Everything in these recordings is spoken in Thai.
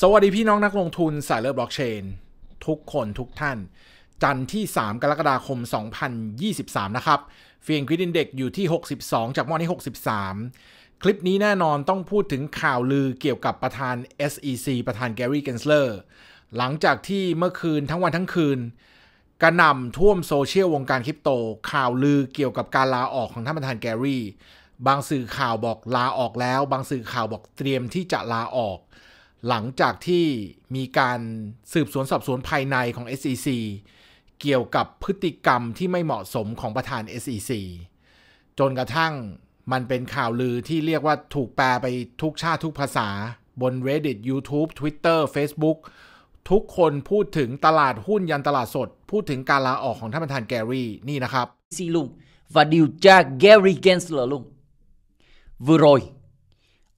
สวัสดีพี่น้องนักลงทุน สายเลือบล็อกเชนทุกคนทุกท่าน จันทร์ที่ 3 กรกฎาคม 2023 นะครับเฟียงควิดินเด็กอยู่ที่ 62 จากมอที่63 คลิปนี้แน่นอนต้องพูดถึงข่าวลือเกี่ยวกับประธาน SEC ประธานแกรี่เกนสเลอร์หลังจากที่เมื่อคืนทั้งวันทั้งคืน กระหน่ำท่วมโซเชียลวงการคริปโต ข่าวลือเกี่ยวกับการลาออกของท่านประธานแกรี่ บางสื่อข่าวบอกลาออกแล้ว บางสื่อข่าวบอกเตรียมที่จะลาออกหลังจากที่มีการสืบสวนสอบสวนภายในของ SEC เกี่ยวกับพฤติกรรมที่ไม่เหมาะสมของประธาน SEC จนกระทั่งมันเป็นข่าวลือที่เรียกว่าถูกแปลไปทุกชาติทุกภาษา บน Reddit YouTube Twitter Facebook ทุกคนพูดถึงตลาดหุ้นยันตลาดสด พูดถึงการลาออกของท่านประธานแกรี่ นี่นะครับซีลุง và ดิวจากแกรี่ g กนส l e อร u ลุงว a รอย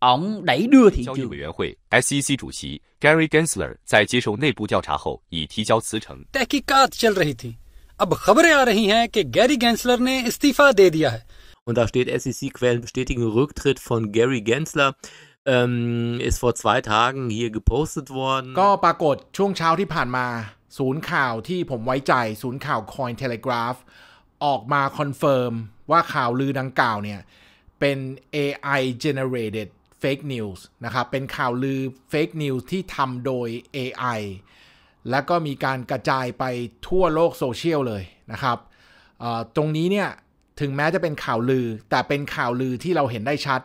昂来热交易委员会 SEC 主席 Gary Gensler 在接受内部调查后已提交辞呈。तहकीकात चल रही थी, अब खबरें आ रही हैं कि Gary Gensler ने इस्तीफा दे दिया है. Und da steht SEC-Quellen bestätigen Rücktritt von Gary Gensler. Ähm, ist vor zwei Tagen hier gepostet worden. ก็ปรากฏช่วงเช้าที่ผ่านมาศูนย์ข่าวที่ผมไว้ใจศูนย์ข่าว Coin Telegraph ออกมาคอนเฟิร์มว่าข่าวลือดังกล่าวเนี่ยเป็น AI generated เฟกนิวส์นะครับ เป็นข่าวลือเฟกนิวส์ที่ทำโดย AI แล้วก็มีการกระจายไปทั่วโลกโซเชียลเลยนะครับตรงนี้เนี่ย ถึงแม้จะเป็นข่าวลือ แต่เป็นข่าวลือที่เราเห็นได้ชัด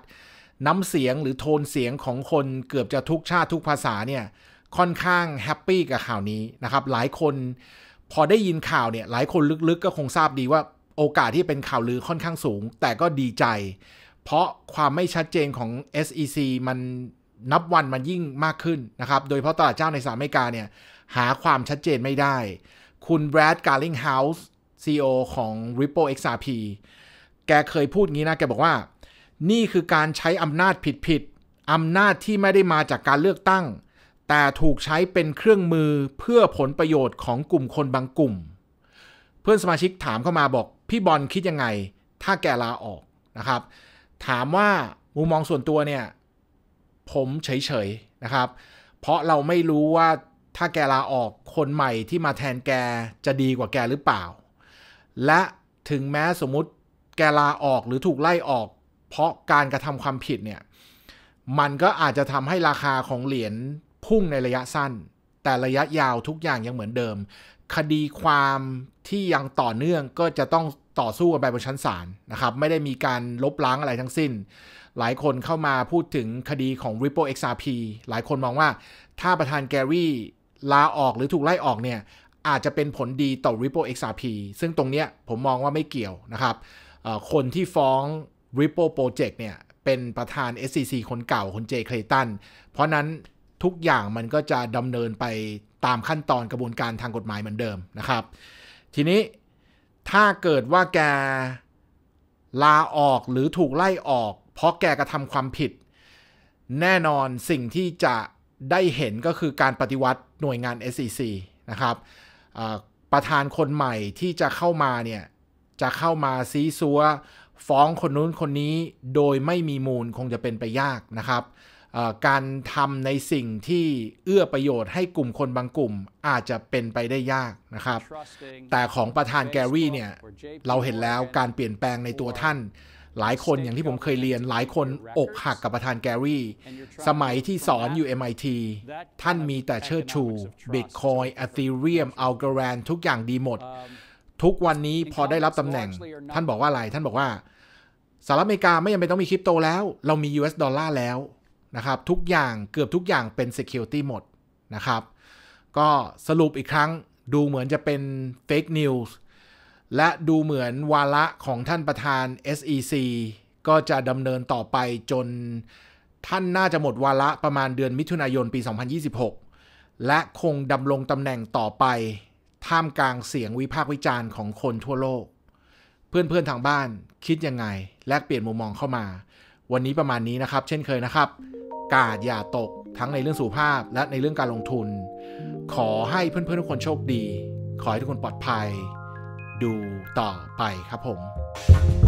น้ำเสียงหรือโทนเสียงของคนเกือบจะทุกชาติทุกภาษาเนี่ย ค่อนข้างแฮปปี้กับข่าวนี้นะครับ หลายคนพอได้ยินข่าวเนี่ย หลายคนลึกๆ ก็คงทราบดีว่า โอกาสที่เป็นข่าวลือค่อนข้างสูง แต่ก็ดีใจเพราะความไม่ชัดเจนของ SEC มันนับวันมันยิ่งมากขึ้นนะครับ โดยเพราะตลาดเจ้าในสหรัฐอเมริกาเนี่ย หาความชัดเจนไม่ได้ คุณแบรด การ์ลิงเฮาส์ซีอของ Ripple XRP แกเคยพูดงี้นะ แกบอกว่า นี่คือการใช้อำนาจผิดๆอำนาจที่ไม่ได้มาจากการเลือกตั้ง แต่ถูกใช้เป็นเครื่องมือเพื่อผลประโยชน์ของกลุ่มคนบางกลุ่ม เพื่อนสมาชิกถามเข้ามาบอก พี่บอลคิดยังไง ถ้าแกลาออกนะครับถามว่ามุมมองส่วนตัวเนี่ย ผมเฉยๆนะครับ เพราะเราไม่รู้ว่าถ้าแกลาออกคนใหม่ที่มาแทนแกจะดีกว่าแกหรือเปล่า และถึงแม้สมมติแกลาออกหรือถูกไล่ออก เพราะการกระทำความผิดเนี่ยมันก็อาจจะทำให้ราคาของเหรียญพุ่งในระยะสั้น แต่ระยะยาวทุกอย่างยังเหมือนเดิม คดีความที่ยังต่อเนื่องก็จะต้องต่อสู้กันไปบนชั้นศาลนะครับไม่ได้มีการลบล้างอะไรทั้งสิ้น หลายคนเข้ามาพูดถึงคดีของ Ripple XRP หลายคนมองว่า ถ้าประธานแกรี่ลาออกหรือถูกไล่ออกเนี่ยอาจจะเป็นผลดีต่อ Ripple XRP ซึ่งตรงเนี้ยผมมองว่าไม่เกี่ยวนะครับ คนที่ฟ้อง Ripple Project เนี่ย เป็นประธาน SEC คนเก่าคนเจเคลตันเพราะนั้นทุกอย่างมันก็จะดำเนินไปตามขั้นตอนกระบวนการทางกฎหมายเหมือนเดิมนะครับ ทีนี้ถ้าเกิดว่าแกลาออกหรือถูกไล่ออก เพราะแกกระทำความผิด แน่นอนสิ่งที่จะได้เห็นก็คือการปฏิวัติหน่วยงาน SEC นะครับประธานคนใหม่ที่จะเข้ามาเนี่ย จะเข้ามาซีซัวฟ้องคนนู้นคนนี้โดยไม่มีมูลคงจะเป็นไปยากนะครับการทำในสิ่งที่เอื้อประโยชน์ให้กลุ่มคนบางกลุ่ม อาจจะเป็นไปได้ยากนะครับ แต่ของประธานแกรี่เนี่ย เราเห็นแล้วการเปลี่ยนแปลงในตัวท่าน หลายคนอย่างที่ผมเคยเรียนหลายคนอกหักกับประธานแกรี่สมัยที่สอนอยู่ MIT ท่านมีแต่เชิดชู Bitcoin Ethereum Algorand ทุกอย่างดีหมด ทุกวันนี้พอได้รับตำแหน่ง ท่านบอกว่าอะไรท่านบอกว่าสหรัฐอเมริกาไม่จำเป็นต้องมีคริปโตแล้ว เรามี US ดอลลาร์แล้วนะครับ ทุกอย่างเกือบทุกอย่างเป็น Security หมดนะครับ ก็สรุปอีกครั้งดูเหมือนจะเป็น Fake News และดูเหมือนวาระของท่านประธาน SEC ก็จะดำเนินต่อไปจน ท่านน่าจะหมดวาระประมาณเดือนมิถุนายนปี 2026 และคงดำรงตำแหน่งต่อไป ท่ามกลางเสียงวิพากษ์วิจารณ์ของคนทั่วโลก เพื่อนๆ ทางบ้านคิดยังไง แลกเปลี่ยนมุมมองเข้ามา วันนี้ประมาณนี้นะครับ เช่นเคยนะครับกาสอย่าตกทั้งในเรื่องสุขภาพและในเรื่องการลงทุน ขอให้เพื่อนๆ ทุกคนโชคดี ขอให้ทุกคนปลอดภัย ดูต่อไปครับผม